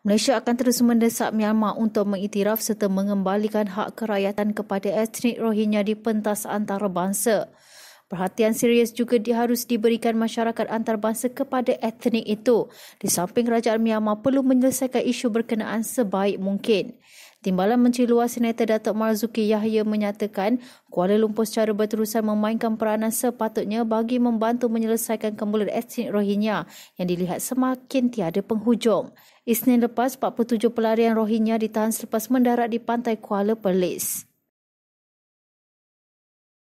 Malaysia akan terus mendesak Myanmar untuk mengiktiraf serta mengembalikan hak kerakyatan kepada etnik Rohingya di pentas antarabangsa. Perhatian serius juga harus diberikan masyarakat antarabangsa kepada etnik itu. Di samping kerajaan Myanmar perlu menyelesaikan isu berkenaan sebaik mungkin. Timbalan Menteri Luar Senator Datuk Marzuki Yahya menyatakan Kuala Lumpur secara berterusan memainkan peranan sepatutnya bagi membantu menyelesaikan kemuluran etnik Rohingya yang dilihat semakin tiada penghujung. Isnin lepas, 47 pelarian Rohingya ditahan selepas mendarat di pantai Kuala Perlis.